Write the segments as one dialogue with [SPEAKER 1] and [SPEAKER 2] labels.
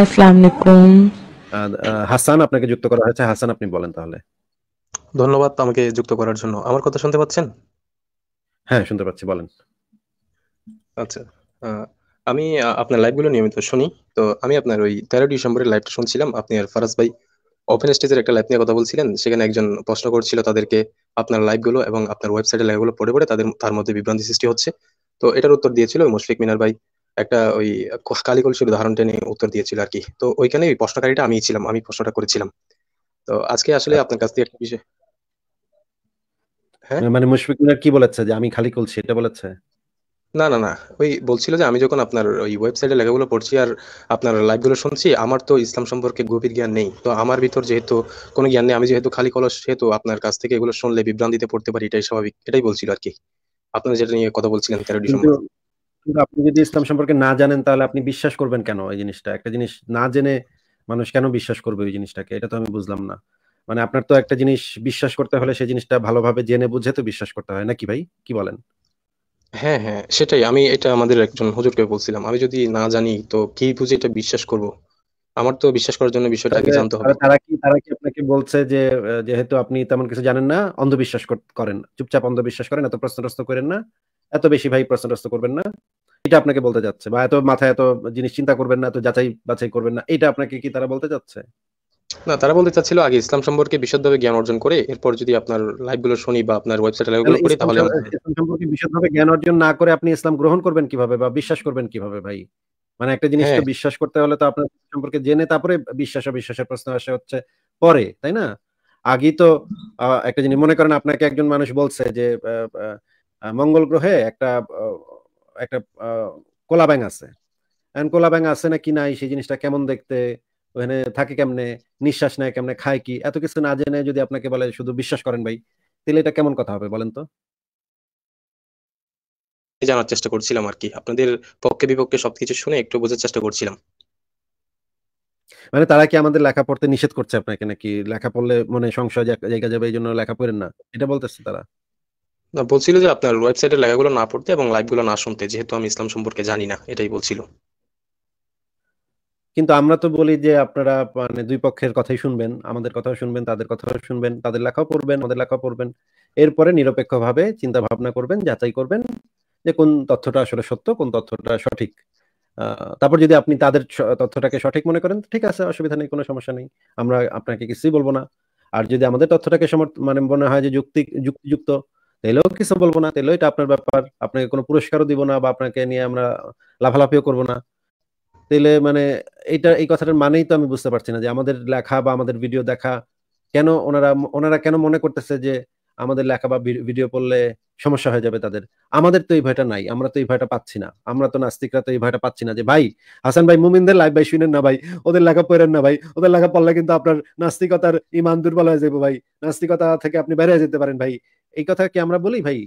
[SPEAKER 1] আসসালামু আলাইকুম
[SPEAKER 2] হাসান আপনাকে যুক্ত করা হয়েছে হাসান আপনি বলেন তাহলে ধন্যবাদ আমাকে যুক্ত করার জন্য আমার কথা শুনতে পাচ্ছেন হ্যাঁ শুনতে পাচ্ছি বলেন
[SPEAKER 1] আচ্ছা আমি আপনার লাইভগুলো নিয়মিত শুনি তো আমি আপনার ওই তেরো ডিসেম্বরের লাইভটা শুনছিলাম আপনি আর ফারাজ ভাই ওপেন স্টেজের একটা লাইভ নিয়ে কথা বলছিলেন সেখানে একজন প্রশ্ন করছিল তাদেরকে আপনার লাইভগুলো এবং আপনার ওয়েবসাইটের লাইভগুলো পড়ে পড়ে তাদের তার মধ্যে বিভ্রান্তি সৃষ্টি হচ্ছে তো এটার উত্তর দিয়েছিল মুশফিক মিনার ভাই একটা ওই কালিকলসের উদাহরণটা নিয়ে উত্তর দিয়েছিল আর কি তো ওইখানে ওই প্রশ্নকারীটা আমি ছিলাম আমি প্রশ্নটা করেছিলাম তো আজকে আসলে আপনার কাছ থেকে একটা
[SPEAKER 2] বিষয় হ্যাঁ মানে, মানে মুশফিক কি বলেছে যে আমি খালি কলছি এটা বলেছে
[SPEAKER 1] না না না ওই বলছিল যে আমি যখন আপনার ওই ওয়েবসাইটে লেখাগুলো পড়ছি আর আপনার লাইভগুলো শুনছি আমার তো ইসলাম সম্পর্কে গভীর জ্ঞান নেই তো আমার ভিতর যেহেতু কোনো জ্ঞান নেই আমি যেহেতু খালি কলস সেহেতু আপনার কাছ থেকে এগুলো শুনলে বিভ্রান্তিতে পড়তে পারি এটাই স্বাভাবিক এটাই বলছিল আর কি আপনারা যেটা নিয়ে কথা বলছিলেন তেরো ডিসেম্বর
[SPEAKER 2] আপনি যদি ইসলাম সম্পর্কে না জানেন তাহলে আপনি বিশ্বাস করবেন কেন এই জিনিসটা একটা জিনিস না জেনে মানুষ কেন বিশ্বাস করবে ওই জিনিসটাকে এটা তো আমি বুঝলাম না মানে আপনার তো একটা জিনিস বিশ্বাস করতে হলে সেই জিনিসটা ভালোভাবে জেনে বুঝে তো বিশ্বাস করতে হয় নাকি ভাই কি বলেন হ্যাঁ হ্যাঁ
[SPEAKER 1] সেটাই আমি এটা আমাদের একজন হুজুরকে বলছিলাম আমি যদি না জানি তো কি বুঝে এটা বিশ্বাস করব আমার তো বিশ্বাস করার জন্য বিষয়টা আগে জানতে হবে
[SPEAKER 2] তারা কি তারা কি আপনাকে বলছে যে যেহেতু আপনি তেমন কিছু জানেন না অন্ধবিশ্বাস করেন চুপচাপ অন্ধবিশ্বাস করেন এত প্রশ্ন টশ্ন করেন না এত বেশি ভাই প্রশ্নগ্রস্ত করবেন না এটা আপনাকে বলতে যাচ্ছে বা এত মাথায় এত জিনিস চিন্তা করবেন না এত যাচাই বাছাই করবেন না এটা আপনাকে কি তারা বলতে যাচ্ছে
[SPEAKER 1] না তারা বলতে চাচ্ছিল আগে ইসলাম সম্পর্কে বিশদভাবে জ্ঞান অর্জন করে এরপর যদি আপনার লাইভগুলো শুনি বা আপনার ওয়েবসাইটে লাইভগুলো করি তাহলে
[SPEAKER 2] ইসলাম সম্পর্কে বিশদভাবে জ্ঞান অর্জন না করে আপনি ইসলাম গ্রহণ করবেন কিভাবে বা বিশ্বাস করবেন কিভাবে ভাই মানে একটা জিনিস হ্যাঁ। বিশ্বাস করতে হলে তো আপনার সম্পর্কে জেনে তারপরে বিশ্বাস বিশ্বাসের প্রশ্ন আসে হচ্ছে পরে তাই না আগে তো একটা জিনিস মনে করেন আপনাকে একজন মানুষ বলছে যে মঙ্গল গ্রহে একটা একটা কোলা ব্যাং আছে কোলা ব্যাং আছে না কি নাই সেই জিনিসটা কেমন দেখতে ওখানে থাকে কেমনে নিঃশ্বাস নেয় কেমনে খায় কি এত কিছু না জেনে যদি আপনাকে বলে শুধু বিশ্বাস করেন ভাই তাহলে এটা কেমন কথা হবে বলেন তো
[SPEAKER 1] জানার চেষ্টা করছিলাম আর কি আপনাদের পক্ষে বিপক্ষে সবকিছু শুনে একটু বোঝার চেষ্টা করছিলাম
[SPEAKER 2] মানে তারা কি আমাদের লেখা পড়তে নিষেধ করছে আপনাকে নাকি লেখা পড়লে মনে সংশয় জায়গা যাবে এই জন্য লেখা পড়েন না এটা বলতেছে তারা
[SPEAKER 1] না বলছিল যে আপনার ওয়েবসাইটে লেখাগুলো না পড়তে এবং লাইভগুলো না শুনতে যেহেতু আমি ইসলাম সম্পর্কে জানি না এটাই বলছিল
[SPEAKER 2] কিন্তু আমরা তো বলি যে আপনারা মানে দুই পক্ষের কথাই শুনবেন আমাদের কথাও শুনবেন তাদের কথাও শুনবেন তাদের লেখাও পড়বেন আমাদের লেখাও পড়বেন এরপরে নিরপেক্ষভাবে চিন্তা ভাবনা করবেন যাচাই করবেন যে কোন তথ্যটা আসলে সত্য কোন তথ্যটা সঠিক তারপর যদি আপনি তাদের তথ্যটাকে সঠিক মনে করেন ঠিক আছে অসুবিধা নেই কোনো সমস্যা নেই আমরা আপনাকে কিছুই বলবো না আর যদি আমাদের তথ্যটাকে সমর্থ মানে মনে হয় যে যুক্তি যুক্তিযুক্ত তাইলেও কিছু বলবো না তাইলেও এটা আপনার ব্যাপার আপনাকে কোনো পুরস্কারও দিব না বা আপনাকে নিয়ে আমরা লাভালাভিও করব না তাইলে মানে এইটা এই কথাটার মানেই তো আমি বুঝতে পারছি না যে আমাদের লেখা বা আমাদের ভিডিও দেখা কেন ওনারা ওনারা কেন মনে করতেছে যে আমাদের লেখা বা ভিডিও পড়লে সমস্যা হয়ে যাবে তাদের আমাদের তো এই ভয়টা নাই আমরা তো এই ভয়টা পাচ্ছি না আমরা তো নাস্তিকরা তো এই ভয়টা পাচ্ছি না যে ভাই হাসান ভাই মুমিনদের লাইভ ভাই শুনেন না ভাই ওদের লেখা পড়েন না ভাই ওদের লেখা পড়লে কিন্তু আপনার নাস্তিকতার ইমান দুর্বল হয়ে যাবে ভাই নাস্তিকতা থেকে আপনি বেরিয়ে যেতে পারেন ভাই এই কথা কি আমরা বলি ভাই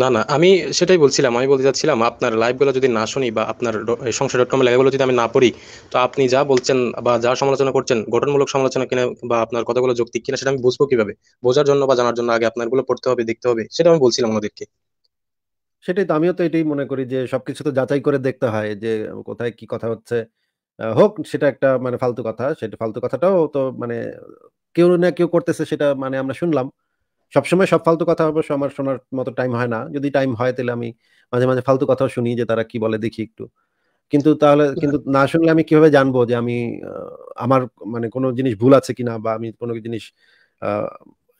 [SPEAKER 1] না না আমি সেটাই বলছিলাম আমি বলতে চাচ্ছিলাম আপনার লাইভগুলো যদি না শুনি বা আপনার সংসার ডট কম লেখাগুলো যদি আমি না পড়ি তো আপনি যা বলছেন বা যা সমালোচনা করছেন গঠনমূলক সমালোচনা কিনা বা আপনার কথাগুলো যৌক্তিক কিনা সেটা আমি বুঝবো কিভাবে বোঝার জন্য বা জানার জন্য আগে গুলো পড়তে হবে দেখতে হবে সেটা আমি বলছিলাম ওনাদেরকে
[SPEAKER 2] সেটাই তো আমিও তো এটাই মনে করি যে সবকিছু তো যাচাই করে দেখতে হয় যে কোথায় কি কথা হচ্ছে হোক সেটা একটা মানে ফালতু কথা সেটা ফালতু কথাটাও তো মানে কেউ না কেউ করতেছে সেটা মানে আমরা শুনলাম সবসময় সব ফালতু কথা অবশ্য আমার শোনার মতো টাইম হয় না যদি টাইম হয় তাহলে আমি মাঝে মাঝে ফালতু কথাও শুনি যে তারা কি বলে দেখি একটু কিন্তু তাহলে হ্যাঁ। কিন্তু না শুনলে আমি কিভাবে জানবো যে আমি আমার মানে কোনো জিনিস ভুল আছে কিনা বা আমি কোনো জিনিস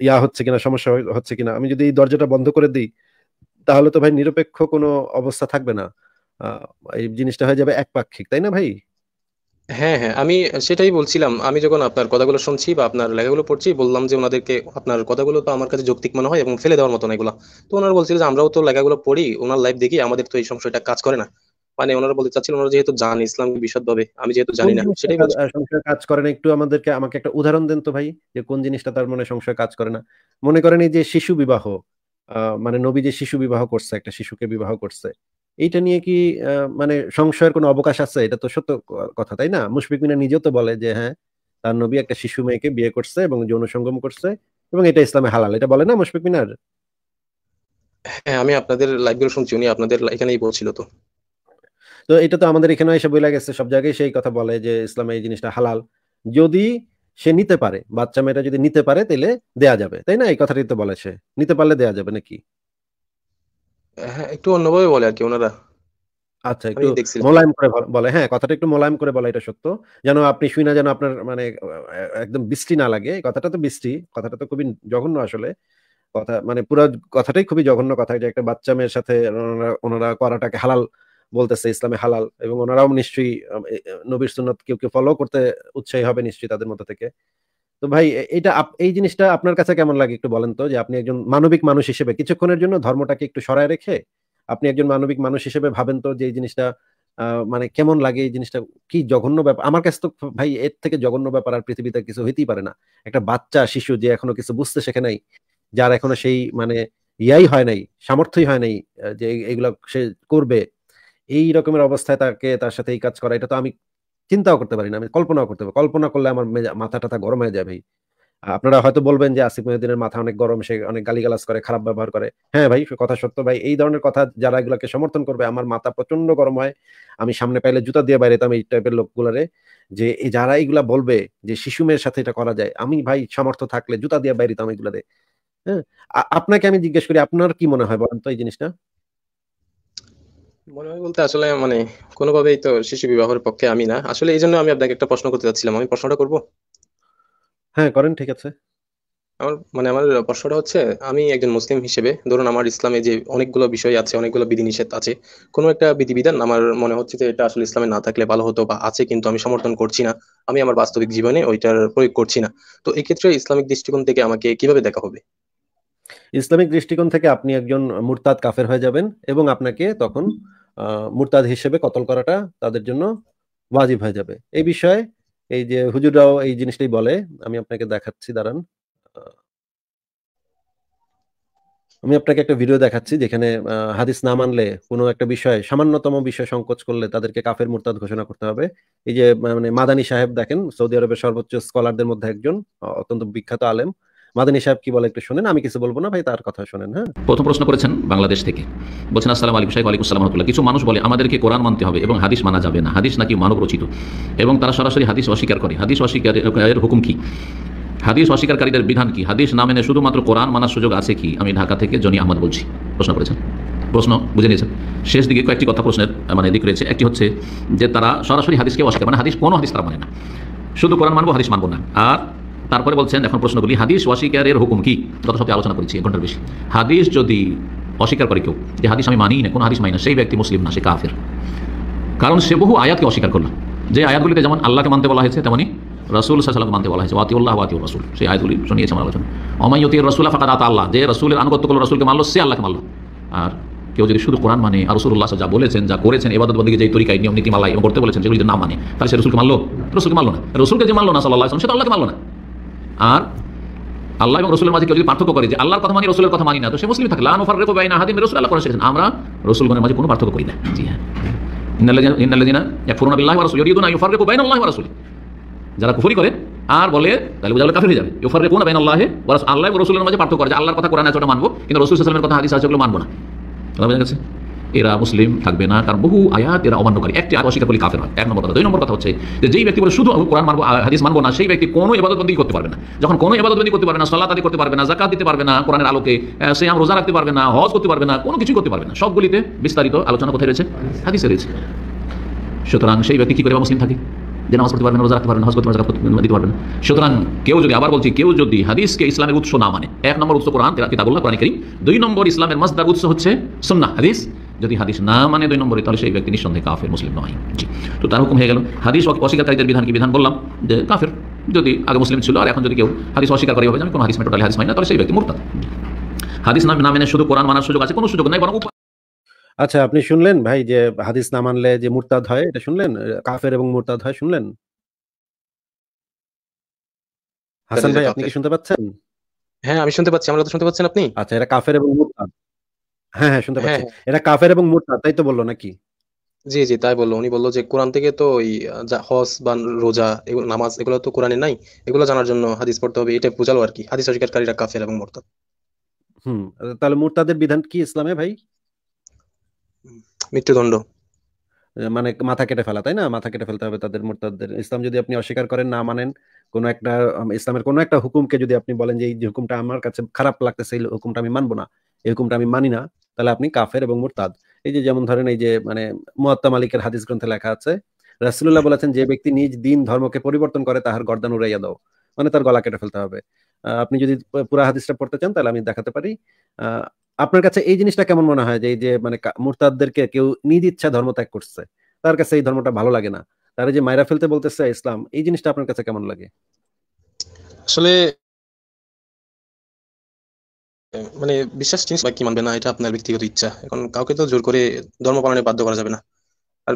[SPEAKER 2] ইয়া হচ্ছে কিনা সমস্যা হচ্ছে কিনা আমি যদি এই দরজাটা বন্ধ করে দিই তাহলে তো ভাই নিরপেক্ষ কোনো অবস্থা থাকবে না এই জিনিসটা হয়ে যাবে একপাক্ষিক তাই না ভাই
[SPEAKER 1] হ্যাঁ, হ্যাঁ। আমি সেটাই বলছিলাম। আমি যখন আপনার কথাগুলো শুনছি বা আপনার লেখাগুলো পড়ছি, বললাম যে ওনাদেরকে আপনার কথাগুলো তো আমার কাছে যৌক্তিক মনে হয় এবং ফেলে দেওয়ার মতো না এগুলা। তো ওনারা বলছিল যে আমরাও তো লেখাগুলো পড়ি, ওনার লাইফ দেখি, আমাদের তো এই সংশয়টা কাজ করে না। মানে ওনারা বলতে চাচ্ছিলেন ওনারা যেহেতু জান ইসলাম বিশদভাবে, আমি যেহেতু কোন জানি না, সেটাই বলছি।
[SPEAKER 2] সংশয় কাজ করে না একটু আমাদেরকে আমাকে একটা উদাহরণ দেন তো ভাই যে কোন জিনিসটা তার মনে সংশয় কাজ করে না। মনে করেন এই যে শিশু বিবাহ, মানে নবী যে শিশু বিবাহ করছে, একটা শিশুকে বিবাহ করছে। এইটা নিয়ে কি মানে সংশয়ের কোনো অবকাশ আছে এটা তো সত্য কথা তাই না মুশফিক মিনা নিজেও তো বলে যে হ্যাঁ তার নবী একটা শিশু মেয়েকে বিয়ে করছে এবং যৌন সঙ্গম করছে এবং এটা ইসলামে হালাল এটা বলে না মুশফিক মিনার
[SPEAKER 1] হ্যাঁ আমি আপনাদের লাইভগুলো শুনছি উনি আপনাদের এখানেই বলছিল তো
[SPEAKER 2] তো এটা তো আমাদের এখানে এসে বইলা গেছে সব জায়গায় সেই কথা বলে যে ইসলামে এই জিনিসটা হালাল যদি সে নিতে পারে বাচ্চা মেয়েটা যদি নিতে পারে তাহলে দেয়া যাবে তাই না এই কথাটি তো বলে সে নিতে পারলে দেয়া যাবে নাকি হ্যাঁ একটু অন্যভাবে বলে আর কি ওনারা আচ্ছা একটু মোলায়েম করে বলে হ্যাঁ কথাটা একটু মোলায়েম করে বলে এটা সত্য যেন আপনি শুই যেন আপনার মানে একদম বৃষ্টি না লাগে কথাটা তো বৃষ্টি কথাটা তো খুবই জঘন্য আসলে কথা মানে পুরো কথাটাই খুবই জঘন্য কথা যে একটা বাচ্চা মেয়ের সাথে ওনারা করাটাকে হালাল বলতেছে ইসলামে হালাল এবং ওনারাও নিশ্চয়ই নবীর সুন্নত কেউ কেউ ফলো করতে উৎসাহী হবে নিশ্চয়ই তাদের মধ্যে থেকে তো ভাই এটা এই জিনিসটা আপনার কাছে কেমন লাগে একটু বলেন তো যে আপনি একজন মানবিক মানুষ হিসেবে কিছুক্ষণের জন্য ধর্মটাকে একটু সরায় রেখে আপনি একজন মানবিক মানুষ হিসেবে ভাবেন তো যে এই জিনিসটা মানে কেমন লাগে এই জিনিসটা কি জঘন্য ব্যাপার আমার কাছে তো ভাই এর থেকে জঘন্য ব্যাপার আর পৃথিবীতে কিছু হইতেই পারে না একটা বাচ্চা শিশু যে এখনো কিছু বুঝতে শেখে নাই যার এখনো সেই মানে ইয়াই হয় নাই সামর্থ্যই হয় নাই যে এইগুলা সে করবে এই রকমের অবস্থায় তাকে তার সাথে এই কাজ করা এটা তো আমি চিন্তাও করতে পারি না আমি কল্পনাও করতে পারি কল্পনা করলে আমার মাথা টাথা গরম হয়ে যাবে আপনারা হয়তো বলবেন যে আসিফ মহিউদ্দিনের মাথা অনেক গরম সে অনেক গালিগালাজ করে খারাপ ব্যবহার করে হ্যাঁ ভাই কথা সত্য ভাই এই ধরনের কথা যারা এগুলোকে সমর্থন করবে আমার মাথা প্রচন্ড গরম হয় আমি সামনে পাইলে জুতা দিয়ে বাইরে এই টাইপের লোকগুলারে যে যারা এইগুলা বলবে যে শিশু মেয়ের সাথে এটা করা যায় আমি ভাই সামর্থ্য থাকলে জুতা দিয়ে বাইরে তো আমি এগুলা এগুলাতে হ্যাঁ আপনাকে আমি জিজ্ঞেস করি আপনার কি মনে হয় বলেন তো এই জিনিসটা
[SPEAKER 1] মনে হয় বলতে আসলে মানে কোনোভাবেই তো শিশু বিবাহের পক্ষে আমি না আসলে এই জন্য আমি আপনাকে একটা প্রশ্ন করতে চাচ্ছিলাম আমি প্রশ্নটা করব
[SPEAKER 2] হ্যাঁ করেন ঠিক আছে
[SPEAKER 1] আমার মানে আমার প্রশ্নটা হচ্ছে আমি একজন মুসলিম হিসেবে ধরুন আমার ইসলামে যে অনেকগুলো বিষয় আছে অনেকগুলো বিধিনিষেধ আছে কোনো একটা বিধিবিধান আমার মনে হচ্ছে যে এটা আসলে ইসলামে না থাকলে ভালো হতো বা আছে কিন্তু আমি সমর্থন করছি না আমি আমার বাস্তবিক জীবনে ওইটার প্রয়োগ করছি না তো এক্ষেত্রে ইসলামিক দৃষ্টিকোণ থেকে আমাকে কিভাবে দেখা হবে
[SPEAKER 2] ইসলামিক দৃষ্টিকোণ থেকে আপনি একজন মুরতাদ কাফের হয়ে যাবেন এবং আপনাকে তখন মুরতাদ হিসেবে কতল করাটা তাদের জন্য ওয়াজিব হয়ে যাবে এই বিষয়ে এই যে হুজুররাও এই জিনিসটাই বলে আমি আপনাকে দেখাচ্ছি দাঁড়ান আমি আপনাকে একটা ভিডিও দেখাচ্ছি যেখানে হাদিস না মানলে কোনো একটা বিষয়ে সামান্যতম বিষয় সংকোচ করলে তাদেরকে কাফের মুরতাদ ঘোষণা করতে হবে এই যে মানে মাদানী সাহেব দেখেন সৌদি আরবের সর্বোচ্চ স্কলারদের মধ্যে একজন অত্যন্ত বিখ্যাত আলেম আহ মাদানী সাহেব কি বলে একটু শুনেন আমি কিছু বলবো না ভাই তার কথা শোনেন হ্যাঁ
[SPEAKER 3] প্রথম প্রশ্ন করেছেন বাংলাদেশ থেকে বলছেন আসসালাম আলী সাহেব আলিকুম সালাম রহমতুল্লাহ কিছু মানুষ বলে আমাদেরকে কোরআন মানতে হবে এবং হাদিস মানা যাবে না হাদিস নাকি মানব রচিত এবং তারা সরাসরি হাদিস অস্বীকার করে হাদিস এর হুকুম কি হাদিস অস্বীকারীদের বিধান কি হাদিস না মেনে শুধুমাত্র কোরআন মানার সুযোগ আছে কি আমি ঢাকা থেকে জনি আহমদ বলছি প্রশ্ন করেছেন প্রশ্ন বুঝে নিয়েছেন শেষ দিকে কয়েকটি কথা প্রশ্নের মানে দিক রয়েছে একটি হচ্ছে যে তারা সরাসরি হাদিসকে অস্বীকার মানে হাদিস কোনো হাদিস তারা মানে না শুধু কোরআন মানবো হাদিস মানবো না আর তারপরে বলছেন এখন প্রশ্নগুলি হাদিস অস্বীকারের হুকুম কি গত সপ্তাহে আলোচনা করেছি এক ঘন্টার বেশি হাদিস যদি অস্বীকার করে কেউ যে হাদিস আমি মানি না কোনো হাদিস মানি না সেই ব্যক্তি মুসলিম না সে কাফের কারণ সে বহু আয়াতকে অস্বীকার করলো যে আয়াতগুলিতে যেমন আল্লাহকে মানতে বলা হয়েছে তেমনই রসুল সাহসালকে মানতে বলা হয়েছে ওয়াতিউল্লাহ ওয়াতিউল রসুল সেই আয়াতগুলি শুনিয়েছে আমার আলোচনা অমাইয়তির রসুল্লাহ ফাঁকা আল্লাহ যে রসুলের আনুগত্য করলো রসুলকে মানলো সে আল্লাহকে মানলো আর কেউ যদি শুধু কোরআন মানে আর রসুল্লাহ যা বলেছেন যা করেছেন এবাদত বন্দীকে যে তরিকায় নিয়ম নীতি এবং করতে বলেছেন সেগুলি যদি না মানে তাহলে সে রসুলকে মানলো রসুলকে মানলো না রসুলকে যে মানলো না সাল্লাহ সেটা আল্লাহকে মানলো না আর আল্লাহ এবং রসুলের মাঝে কেউ যদি পার্থক্য করে যে আল্লাহর কথা মানি রসুলের কথা মানি না তো সে মুসলিম থাকে লান ওফার রেখো বাইনা হাদিম রসুল আল্লাহ করে শিখেছেন আমরা রসুলগণের মাঝে কোনো পার্থক্য করি না জি হ্যাঁ যারা কুফরি করে আর বলে কাফির হয়ে যাবে আল্লাহ রসুলের মাঝে পার্থক্য করে আল্লাহর কথা কোরআন মানবো কিন্তু রাসূল কথা হাদিস আছে মানবো না কথা গেছে এরা মুসলিম থাকবে না কারণ বহু আয়াত এরা অমান্যকারী একটি আয়াত অস্বীকার করলে কাফের হয় এক নম্বর কথা দুই নম্বর কথা হচ্ছে যে যেই ব্যক্তি বলে শুধু কোরআন মানবো হাদিস মানবো না সেই ব্যক্তি কোনো এবাদতবন্দি করতে পারবে না যখন কোনো এবাদতবন্দি করতে পারবে না সালাত আদি করতে পারবে না জাকাত দিতে পারবে না কোরআনের আলোকে সে আম রোজা রাখতে পারবে না হজ করতে পারবে না কোনো কিছু করতে পারবে না সবগুলিতে বিস্তারিত আলোচনা কোথায় রয়েছে হাদিসে রয়েছে সুতরাং সেই ব্যক্তি কী করে মুসলিম থাকে যে নামাজ করতে পারবেন রোজা রাখতে পারবেন হজ করতে পারবেন দিতে পারবেন সুতরাং কেউ যদি আবার বলছি কেউ যদি হাদিসকে ইসলামের উৎস না মানে এক নম্বর উৎস কোরআন তেরা কিতাবুল্লাহ কোরআন করিম দুই নম্বর ইসলামের মাসদার উৎস হচ্ছে সন্না হাদিস যদি হাদিস না মানে দুই নম্বরে তাহলে সেই ব্যক্তি নিঃসন্দেহে কাফের মুসলিম নয় জি তো তার হুকুম হয়ে গেল হাদিস অস্বীকারীদের বিধান কি বিধান বললাম যে কাফের যদি আগে মুসলিম ছিল আর এখন যদি কেউ হাদিস অস্বীকার করি হবে আমি কোনো হাদিস মানে টোটালি হাদিস মানে তাহলে সেই ব্যক্তি মুরতাদ হাদিস না মেনে শুধু কোরআন মানার সুযোগ আছে কোনো সুযোগ নাই বরং
[SPEAKER 2] আচ্ছা আপনি শুনলেন ভাই যে হাদিস না মানলে যে মুরতাদ হয় এটা শুনলেন কাফের এবং মুরতাদ হয় শুনলেন হাসান ভাই আপনি কি শুনতে পাচ্ছেন হ্যাঁ আমি শুনতে পাচ্ছি আমরা তো শুনতে পাচ্ছেন আপনি আচ্ছা এটা কাফের এবং মুরতাদ হ্যাঁ হ্যাঁ শুনতে পাচ্ছি হ্যাঁ, হ্যাঁ এটা কাফের এবং মুরতাদ তাই তো বললো নাকি
[SPEAKER 1] জি জি তাই বললো উনি বললো যে কোরআন থেকে তো ওই হজ বা রোজা এগুলো নামাজ এগুলো তো কোরআনে নাই এগুলো জানার জন্য হাদিস পড়তে হবে এটা বোঝালো আর কি হাদিস
[SPEAKER 2] অস্বীকারীরা কাফের এবং মুরতাদ হুম তাহলে মুরতাদের বিধান কি ইসলামে ভাই মৃত্যুদণ্ড মানে মাথা কেটে ফেলা তাই না মাথা কেটে ফেলতে হবে তাদের মুরতাদের ইসলাম যদি আপনি অস্বীকার করেন না মানেন কোনো একটা ইসলামের কোনো একটা হুকুমকে যদি আপনি বলেন যে এই যে হুকুমটা আমার কাছে খারাপ লাগতেছে এই হুকুমটা আমি মানবো না এরকমটা আমি মানি না তাহলে আপনি কাফের এবং মোরতাদ এই যে যেমন ধরেন এই যে মানে মহাত্মা মালিকের হাদিস গ্রন্থে লেখা আছে রাসুল্লাহ বলেছেন যে ব্যক্তি নিজ দিন ধর্মকে পরিবর্তন করে তাহার গর্দান উড়াইয়া দাও মানে তার গলা কেটে ফেলতে হবে আপনি যদি পুরা হাদিসটা পড়তে চান তাহলে আমি দেখাতে পারি আপনার কাছে এই জিনিসটা কেমন মনে হয় যে এই যে মানে মুরতাদদেরকে কেউ নিজ ইচ্ছা ধর্ম ত্যাগ করছে তার কাছে এই ধর্মটা ভালো লাগে না তারা যে মায়েরা ফেলতে বলতেছে ইসলাম এই জিনিসটা আপনার কাছে কেমন লাগে
[SPEAKER 1] আসলে মানে বিশ্বাস চেঞ্জ বা কি মানবে না এটা আপনার ব্যক্তিগত ইচ্ছা এখন কাউকে তো জোর করে ধর্ম পালনে বাধ্য করা যাবে না আর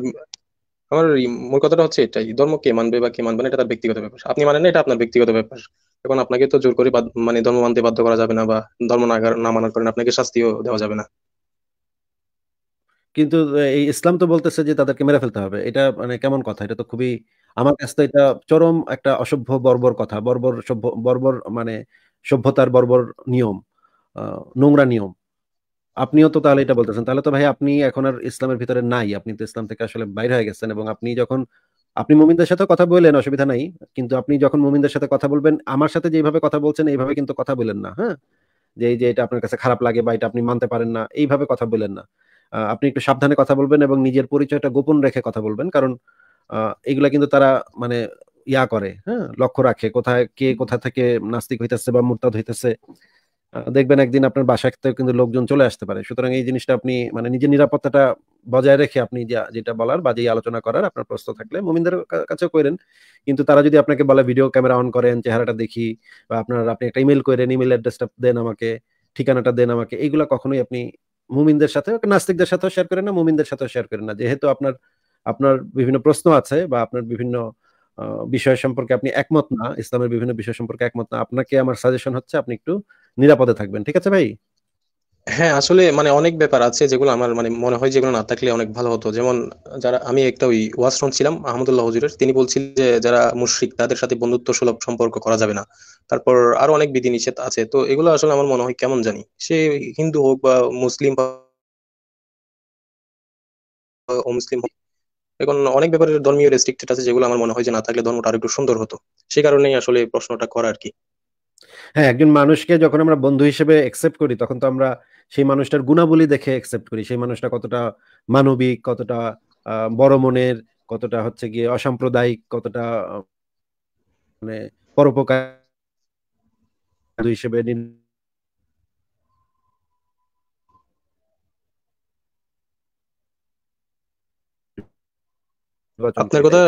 [SPEAKER 1] আমার মূল কথাটা হচ্ছে এটাই ধর্ম কে মানবে বা কে মানবে না এটা তার ব্যক্তিগত ব্যাপার আপনি মানেন না এটা আপনার ব্যক্তিগত ব্যাপার এখন আপনাকে তো জোর করে মানে ধর্ম মানতে বাধ্য করা যাবে না বা ধর্ম না না মানার কারণে আপনাকে শাস্তিও দেওয়া যাবে না
[SPEAKER 2] কিন্তু এই ইসলাম তো বলতেছে যে তাদেরকে মেরে ফেলতে হবে এটা মানে কেমন কথা এটা তো খুবই আমার কাছে তো এটা চরম একটা অসভ্য বর্বর কথা বর্বর সভ্য বর্বর মানে সভ্যতার বর্বর নিয়ম নোংরা নিয়ম আপনিও তো তাহলে এটা বলতেছেন তাহলে তো ভাই আপনি এখন আর ইসলামের ভিতরে নাই আপনি তো ইসলাম থেকে আসলে বাইরে হয়ে গেছেন এবং আপনি যখন আপনি মোমিনদের সাথে কথা বললেন অসুবিধা নাই কিন্তু আপনি যখন মোমিনদের সাথে কথা বলবেন আমার সাথে যেভাবে কথা বলছেন এইভাবে কিন্তু কথা বলেন না হ্যাঁ যে এই যে এটা আপনার কাছে খারাপ লাগে বা এটা আপনি মানতে পারেন না এইভাবে কথা বলেন না আপনি একটু সাবধানে কথা বলবেন এবং নিজের পরিচয়টা গোপন রেখে কথা বলবেন কারণ এগুলা কিন্তু তারা মানে ইয়া করে হ্যাঁ লক্ষ্য রাখে কোথায় কে কোথা থেকে নাস্তিক হইতেছে বা মুরতাদ হইতেছে দেখবেন একদিন আপনার থেকে কিন্তু লোকজন চলে আসতে পারে সুতরাং এই জিনিসটা আপনি মানে নিজের নিরাপত্তাটা বজায় রেখে আপনি যেটা বলার বা যেই আলোচনা করার আপনার প্রস্তুত থাকলে মোমিনদের কাছে করেন কিন্তু তারা যদি আপনাকে বলে ভিডিও ক্যামেরা অন করেন চেহারাটা দেখি বা আপনার আপনি একটা ইমেল করেন ইমেল অ্যাড্রেসটা দেন আমাকে ঠিকানাটা দেন আমাকে এইগুলো কখনোই আপনি মুমিনদের সাথে নাস্তিকদের সাথেও শেয়ার করেন না মুমিনদের সাথেও শেয়ার করেন না যেহেতু আপনার আপনার বিভিন্ন প্রশ্ন আছে বা আপনার বিভিন্ন বিষয় সম্পর্কে আপনি একমত না ইসলামের বিভিন্ন বিষয় সম্পর্কে একমত না আপনাকে আমার সাজেশন হচ্ছে আপনি একটু নিরাপদে থাকবেন ঠিক আছে ভাই
[SPEAKER 1] হ্যাঁ আসলে মানে অনেক ব্যাপার আছে যেগুলো আমার মানে মনে হয় যেগুলো না থাকলে অনেক ভালো হতো যেমন যারা আমি একটা ওই ওয়াশরুম ছিলাম আহমদুল্লাহ হজুরের তিনি বলছিলেন যে যারা মুশরিক তাদের সাথে বন্ধুত্ব সুলভ সম্পর্ক করা যাবে না তারপর আরো অনেক বিধিনিষেধ আছে তো এগুলো আসলে আমার মনে হয় কেমন জানি সে হিন্দু হোক বা মুসলিম বা মুসলিম হোক এখন অনেক ব্যাপারে ধর্মীয় রেস্ট্রিক্টেড আছে যেগুলো আমার মনে হয় যে না থাকলে ধর্মটা আরেকটু সুন্দর হতো সে কারণেই আসলে প্রশ্নটা করা আর কি
[SPEAKER 2] হ্যাঁ একজন মানুষকে যখন আমরা বন্ধু হিসেবে অ্যাকসেপ্ট করি তখন তো আমরা সেই মানুষটার গুণাবলী দেখে অ্যাকসেপ্ট করি সেই মানুষটা কতটা মানবিক কতটা বড় মনের কতটা হচ্ছে গিয়ে অসাম্প্রদায়িক কতটা মানে পরোপকার হিসেবে আপনার কথা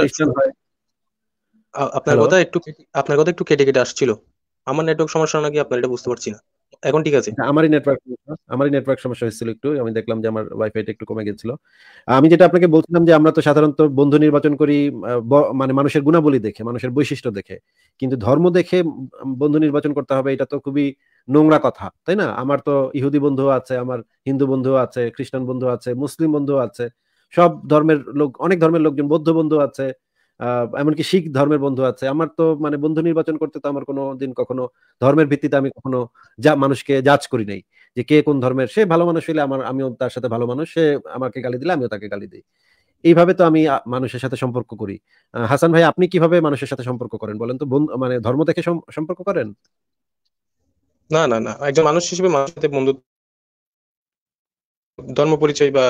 [SPEAKER 1] আপনার কথা একটু আপনার কথা একটু কেটে কেটে আসছিল আমার নেটওয়ার্ক সমস্যা নাকি
[SPEAKER 2] আপনার এটা বুঝতে পারছি না এখন ঠিক আছে আমারই নেটওয়ার্ক আমারই নেটওয়ার্ক সমস্যা হয়েছিল একটু আমি দেখলাম যে আমার ওয়াইফাইটা একটু কমে গেছিল আমি যেটা আপনাকে বলছিলাম যে আমরা তো সাধারণত বন্ধু নির্বাচন করি মানে মানুষের গুণাবলী দেখে মানুষের বৈশিষ্ট্য দেখে কিন্তু ধর্ম দেখে বন্ধু নির্বাচন করতে হবে এটা তো খুবই নোংরা কথা তাই না আমার তো ইহুদি বন্ধু আছে আমার হিন্দু বন্ধু আছে খ্রিস্টান বন্ধু আছে মুসলিম বন্ধু আছে সব ধর্মের লোক অনেক ধর্মের লোকজন বৌদ্ধ বন্ধু আছে এমনকি শিখ ধর্মের বন্ধু আছে আমার তো মানে বন্ধু নির্বাচন করতে তো আমার কোনো দিন কখনো ধর্মের ভিত্তিতে আমি কখনো যা মানুষকে জাজ করি নাই যে কে কোন ধর্মের সে ভালো মানুষ হইলে আমার আমিও তার সাথে ভালো মানুষ সে আমাকে গালি দিলে আমিও তাকে গালি দিই এইভাবে তো আমি মানুষের সাথে সম্পর্ক করি হাসান ভাই আপনি কিভাবে মানুষের সাথে সম্পর্ক করেন বলেন তো মানে ধর্ম থেকে সম্পর্ক করেন
[SPEAKER 1] না না না একজন মানুষ হিসেবে মানুষের সাথে
[SPEAKER 2] বন্ধু ধর্ম পরিচয়
[SPEAKER 1] বা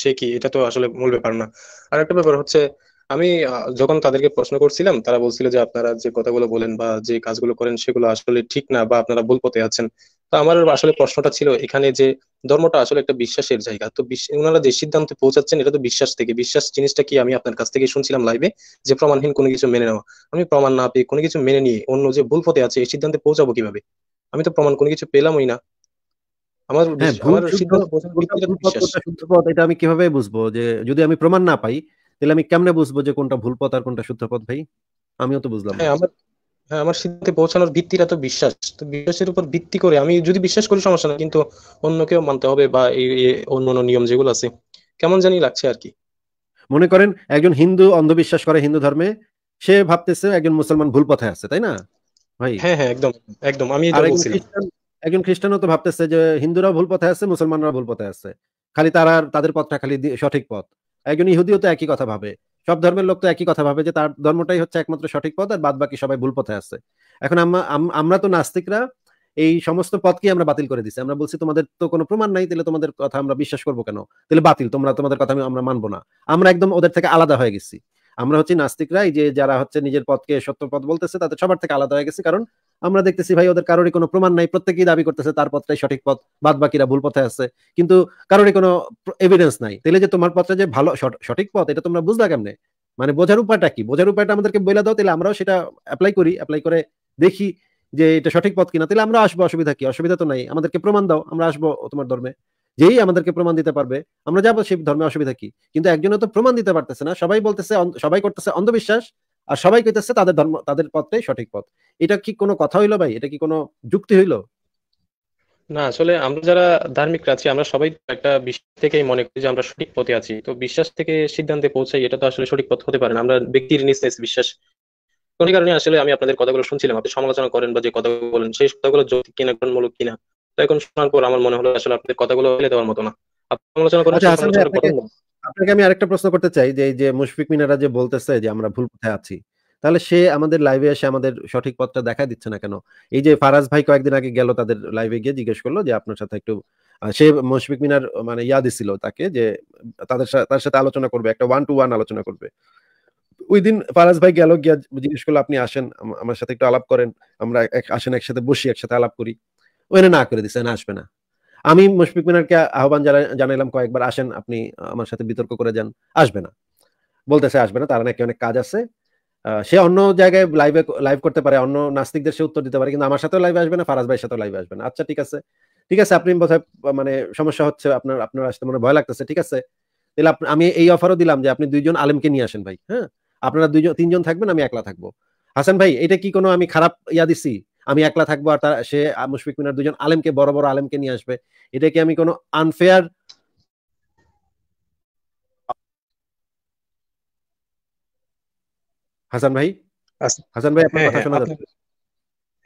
[SPEAKER 1] সে কি এটা তো আসলে মূল ব্যাপার না আর একটা ব্যাপার হচ্ছে আমি যখন তাদেরকে প্রশ্ন করছিলাম তারা বলছিল যে আপনারা যে কথাগুলো বলেন বা যে কাজগুলো করেন সেগুলো আসলে ঠিক না বা আপনারা ভুল পথে আছেন তো আমার আসলে প্রশ্নটা ছিল এখানে যে ধর্মটা আসলে একটা বিশ্বাসের জায়গা তো ওনারা যে সিদ্ধান্তে পৌঁছাচ্ছেন এটা তো বিশ্বাস থেকে বিশ্বাস জিনিসটা কি আমি আপনার কাছ থেকে শুনছিলাম লাইভে যে প্রমাণহীন কোনো কিছু মেনে নেওয়া আমি প্রমাণ না পেয়ে কোনো কিছু মেনে নিয়ে অন্য যে ভুল পথে আছে এই সিদ্ধান্তে পৌঁছাবো কিভাবে আমি তো প্রমাণ কোনো কিছু পেলামই না আমার
[SPEAKER 2] হ্যাঁ, আমার সিদ্ধান্ত এটা আমি কিভাবে বুঝবো যে যদি আমি প্রমাণ না পাই তাহলে আমি কেমনে বুঝবো যে কোনটা ভুল পথ আর কোনটা শুদ্ধ পথ ভাই আমিও তো বুঝলাম হ্যাঁ, হ্যাঁ আমার সিদ্ধান্তে পৌঁছানোর ভিত্তিটা তো বিশ্বাস তো বিশ্বাসের
[SPEAKER 1] উপর ভিত্তি করে আমি যদি বিশ্বাস করি সমস্যা না কিন্তু কেউ মানতে হবে বা এই অন্য নিয়ম যেগুলো
[SPEAKER 2] আছে কেমন জানি লাগছে আর কি মনে করেন একজন হিন্দু অন্ধবিশ্বাস করে হিন্দু ধর্মে সে ভাবতেছে একজন মুসলমান ভুল পথে আছে তাই না ভাই হ্যাঁ হ্যাঁ একদম একদম আমি একজন খ্রিস্টানও তো ভাবতেছে যে হিন্দুরা ভুল পথে আছে মুসলমানরা ভুল পথে আছে খালি তারা তাদের পথটা খালি সঠিক পথ একজন ইহুদিও তো একই কথা ভাবে সব ধর্মের লোক তো একই কথা ভাবে যে তার ধর্মটাই হচ্ছে একমাত্র সঠিক পথ আর বাদ বাকি সবাই ভুল পথে আছে এখন আমরা তো নাস্তিকরা এই সমস্ত পথকে আমরা বাতিল করে দিচ্ছি আমরা বলছি তোমাদের তো কোনো প্রমাণ নাই তাহলে তোমাদের কথা আমরা বিশ্বাস করবো কেন তাহলে বাতিল তোমরা তোমাদের কথা আমি আমরা মানবো না আমরা একদম ওদের থেকে আলাদা হয়ে গেছি আমরা হচ্ছে নাস্তিকরাই যে যারা হচ্ছে নিজের পথকে সত্য পথ বলতেছে তাদের সবার থেকে আলাদা হয়ে গেছে কারণ আমরা দেখতেছি ভাই ওদের কারোরই কোনো প্রমাণ নাই প্রত্যেকেই দাবি করতেছে তার পথটাই সঠিক পথ বাদ বাকিরা ভুল পথে আছে কিন্তু কারোরই কোনো এভিডেন্স নাই তাহলে যে তোমার পথটা যে ভালো সঠিক পথ এটা তোমরা বুঝলা কেমনে মানে বোঝার উপায়টা কি বোঝার উপায়টা আমাদেরকে বলে দাও তাহলে আমরাও সেটা অ্যাপ্লাই করি অ্যাপ্লাই করে দেখি যে এটা সঠিক পথ কিনা তাহলে আমরা আসবো অসুবিধা কি অসুবিধা তো নাই আমাদেরকে প্রমাণ দাও আমরা আসবো তোমার ধর্মে যেই আমাদেরকে প্রমাণ দিতে পারবে আমরা যাবো সেই ধর্মে অসুবিধা কি কিন্তু একজনে তো প্রমাণ দিতে পারতেছে না সবাই বলতেছে সবাই করতেছে অন্ধবিশ্বাস আর সবাই কইতেছে তাদের ধর্ম তাদের পথটাই সঠিক পথ এটা কি কোনো কথা হইলো ভাই এটা কি কোনো যুক্তি হইলো
[SPEAKER 1] না আসলে আমরা যারা ধার্মিক আছি আমরা সবাই একটা বিশ্বাস থেকেই মনে করি যে আমরা সঠিক পথে আছি তো বিশ্বাস থেকে সিদ্ধান্তে পৌঁছাই এটা তো আসলে সঠিক পথ হতে পারে না আমরা ব্যক্তির নিজ নিজ বিশ্বাস কোন কারণে আসলে আমি আপনাদের কথাগুলো শুনছিলাম আপনি সমালোচনা করেন বা যে কথাগুলো বলেন সেই কথাগুলো যৌক্তিক কিনা গ্রহণমূলক কিনা তো এখন শোনার পর আমার মনে হলো আসলে আপনাদের কথাগুলো ফেলে দেওয়ার মতো না আপনি
[SPEAKER 2] সমালোচনা করেন আচ্ছা, আপনাকে আমি আরেকটা প্রশ্ন করতে চাই যে যে মুশফিক মিনারা যে বলতেছে যে আমরা ভুল পথে আছি তাহলে সে আমাদের লাইভে এসে আমাদের সঠিক পথটা দেখা দিচ্ছে না কেন এই যে ফারাজ ভাই কয়েকদিন আগে গেল তাদের লাইভে গিয়ে জিজ্ঞেস করলো যে আপনার সাথে একটু সে মুশফিক মিনার মানে ইয়া দিছিল তাকে যে তাদের সাথে তার সাথে আলোচনা করবে একটা ওয়ান টু ওয়ান আলোচনা করবে ওই দিন ফারাজ ভাই গেল গিয়া জিজ্ঞেস করলো আপনি আসেন আমার সাথে একটু আলাপ করেন আমরা আসেন একসাথে বসি একসাথে আলাপ করি ওখানে না করে দিচ্ছেন আসবে না আমি মুশফিক মিনারকে আহ্বান জানাইলাম কয়েকবার আসেন আপনি আমার সাথে বিতর্ক করে যান আসবে না বলতেছে আসবে না তার নাকি অনেক কাজ আছে সে অন্য জায়গায় লাইভে লাইভ করতে পারে অন্য নাস্তিকদের সে উত্তর দিতে পারে কিন্তু আমার সাথেও লাইভে আসবে না ফারাজ ভাইয়ের সাথেও লাইভে আসবে না আচ্ছা ঠিক আছে ঠিক আছে আপনি বোধহয় মানে সমস্যা হচ্ছে আপনার আপনার আসতে মনে ভয় লাগতেছে ঠিক আছে তাহলে আমি এই অফারও দিলাম যে আপনি দুইজন আলেমকে নিয়ে আসেন ভাই হ্যাঁ আপনারা দুইজন তিনজন থাকবেন আমি একলা থাকবো হাসান ভাই এটা কি কোনো আমি খারাপ ইয়া দিছি আমি একলা থাকবো আর তার সে মুশফিক মিনার দুজন আলেমকে বড় বড় আলেমকে নিয়ে আসবে এটা কি আমি কোনো আনফেয়ার হাসান ভাই আচ্ছা। হাসান ভাই আপনার হ্যাঁ, কথা হ্যাঁ, শোনা যাচ্ছে